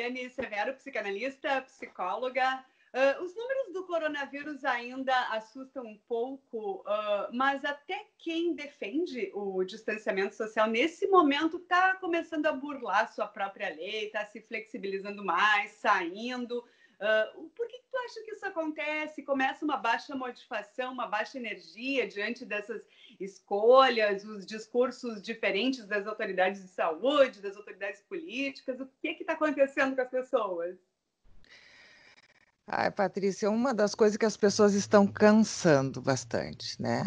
Ariane Severo, psicanalista, psicóloga. Uh, os números do coronavírus ainda assustam um pouco, uh, mas até quem defende o distanciamento social nesse momento está começando a burlar sua própria lei, está se flexibilizando mais, saindo, Uh, ah, por que, que, tu acha que isso acontece? Começa uma baixa motivação, uma baixa energia diante dessas escolhas, os discursos diferentes das autoridades de saúde, das autoridades políticas. O que é está acontecendo com as pessoas? Ai, Patrícia, é uma das coisas que as pessoas estão cansando bastante, né?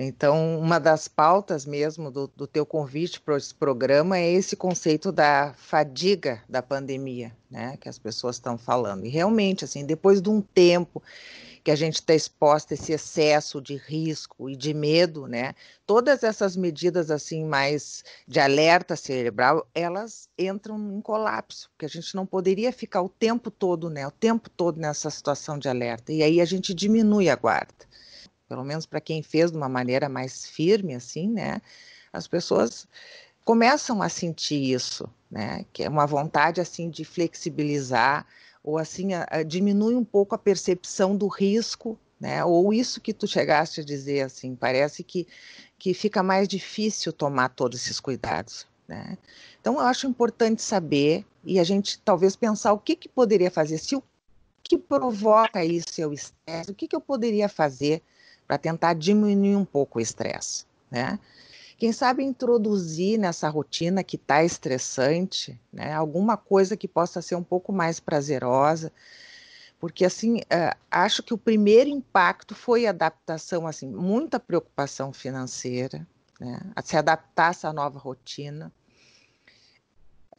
Então, uma das pautas mesmo do, do teu convite para esse programa é esse conceito da fadiga da pandemia, né, que as pessoas estão falando. E realmente, assim, depois de um tempo que a gente está exposta a esse excesso de risco e de medo, né, todas essas medidas assim mais de alerta cerebral, elas entram em colapso, porque a gente não poderia ficar o tempo todo, né, o tempo todo nessa situação de alerta. E aí a gente diminui a guarda pelo menos para quem fez de uma maneira mais firme, assim, né? As pessoas começam a sentir isso, né? Que é uma vontade assim de flexibilizar ou assim a, a, diminui um pouco a percepção do risco, né? Ou isso que tu chegaste a dizer assim, parece que que fica mais difícil tomar todos esses cuidados, né? Então eu acho importante saber e a gente talvez pensar o que que poderia fazer se o que provoca isso é o estresse, o que que eu poderia fazer para tentar diminuir um pouco o estresse, né? Quem sabe introduzir nessa rotina que está estressante, né, alguma coisa que possa ser um pouco mais prazerosa, porque assim uh, acho que o primeiro impacto foi a adaptação, assim, muita preocupação financeira, né, a se adaptar a essa nova rotina,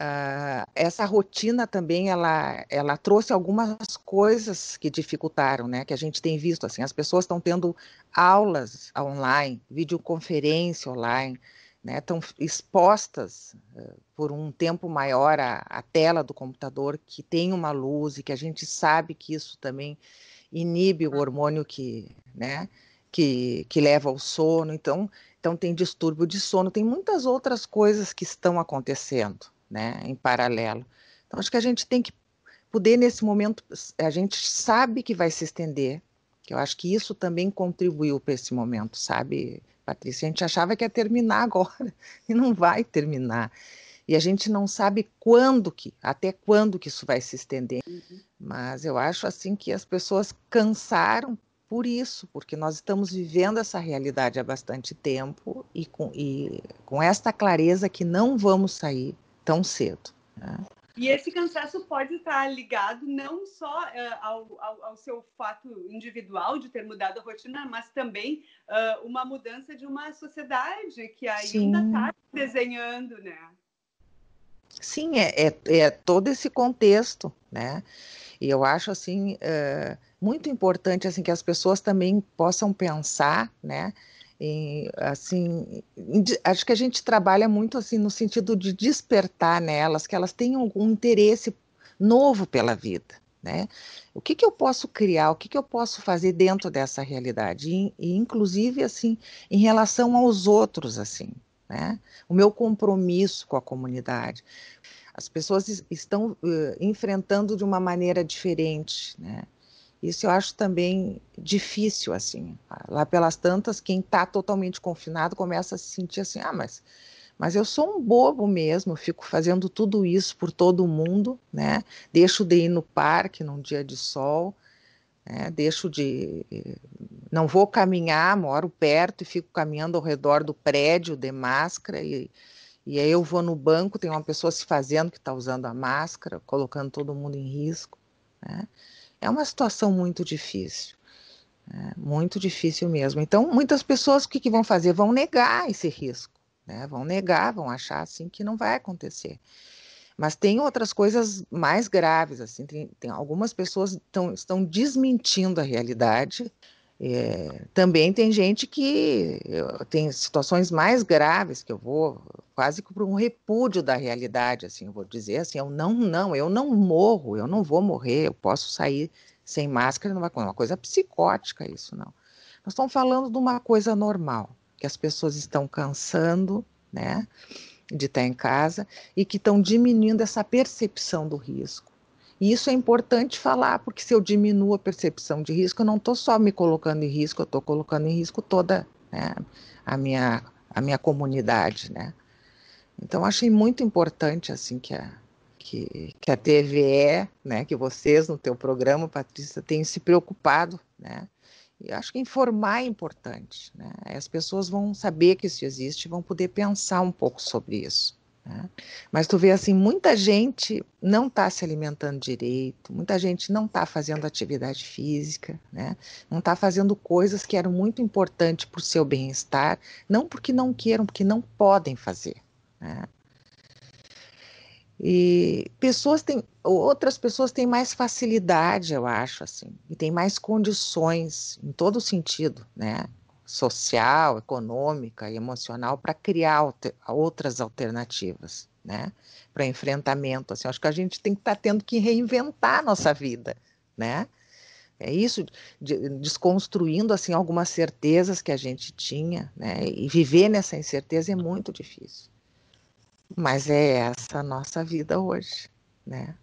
Uh, essa rotina também ela, ela trouxe algumas coisas que dificultaram, né? Que a gente tem visto assim, as pessoas estão tendo aulas online, videoconferência online, né? Estão expostas uh, por um tempo maior à, à tela do computador que tem uma luz e que a gente sabe que isso também inibe o hum. hormônio que, né? Que, que leva ao sono, então, então tem distúrbio de sono, tem muitas outras coisas que estão acontecendo né, em paralelo. Então, acho que a gente tem que poder, nesse momento, a gente sabe que vai se estender, que eu acho que isso também contribuiu para esse momento, sabe, Patrícia? A gente achava que ia terminar agora e não vai terminar. E a gente não sabe quando que, até quando que isso vai se estender. Uhum. Mas eu acho assim que as pessoas cansaram por isso, porque nós estamos vivendo essa realidade há bastante tempo e com, e com esta clareza que não vamos sair, tão cedo. Né? E esse cansaço pode estar ligado não só uh, ao, ao, ao, seu fato individual de ter mudado a rotina, mas também uh, uma mudança de uma sociedade que ainda está desenhando, né? Sim, é, é, é, todo esse contexto, né? E eu acho assim uh, muito importante assim que as pessoas também possam pensar, né? E, assim, acho que a gente trabalha muito assim no sentido de despertar nelas que elas tenham algum interesse novo pela vida, né? O que, que eu posso criar? O que, que eu posso fazer dentro dessa realidade? E, e inclusive assim, em relação aos outros, assim, né? O meu compromisso com a comunidade. As pessoas estão uh, enfrentando de uma maneira diferente, né? Isso eu acho também difícil, assim. Lá pelas tantas, quem está totalmente confinado começa a se sentir assim, ah, mas, mas eu sou um bobo mesmo, fico fazendo tudo isso por todo mundo, né? Deixo de ir no parque num dia de sol, né? deixo de... Não vou caminhar, moro perto e fico caminhando ao redor do prédio de máscara e... E aí eu vou no banco, tem uma pessoa se fazendo que está usando a máscara, colocando todo mundo em risco, né? É uma situação muito difícil. Né, muito difícil mesmo. Então, muitas pessoas o que, que vão fazer? Vão negar esse risco. Né? Vão negar, vão achar assim que não vai acontecer. Mas tem outras coisas mais graves, assim, tem, tem algumas pessoas tão, estão desmentindo a realidade é, também tem gente que tem situações mais graves que eu vou quase que para um repúdio da realidade, assim, eu vou dizer assim, eu não, não, eu não morro, eu não vou morrer, eu posso sair sem máscara, não vai é uma coisa psicótica isso não. Nós estamos falando de uma coisa normal, que as pessoas estão cansando, né, de estar em casa e que estão diminuindo essa percepção do risco. E isso é importante falar, porque se eu diminuo a percepção de risco, eu não estou só me colocando em risco, eu estou colocando em risco toda né, a, minha, a minha comunidade, né? Então, achei muito importante, assim, que a, que, que a TVE, né, que vocês no teu programa, Patrícia, tenham se preocupado, né? E acho que informar é importante, né? As pessoas vão saber que isso existe, vão poder pensar um pouco sobre isso. Né? Mas tu vê assim, muita gente não está se alimentando direito, muita gente não está fazendo atividade física, né? não está fazendo coisas que eram muito importantes para o seu bem-estar, não porque não queiram, porque não podem fazer. Né? E pessoas têm, outras pessoas têm mais facilidade, eu acho, assim, e têm mais condições em todo sentido, né? social, econômica e emocional para criar alter, outras alternativas, né? Para enfrentamento. Assim, acho que a gente tem que estar tá tendo que reinventar a nossa vida, né? É isso, de, desconstruindo assim algumas certezas que a gente tinha, né? E viver nessa incerteza é muito difícil. Mas é essa a nossa vida hoje, né?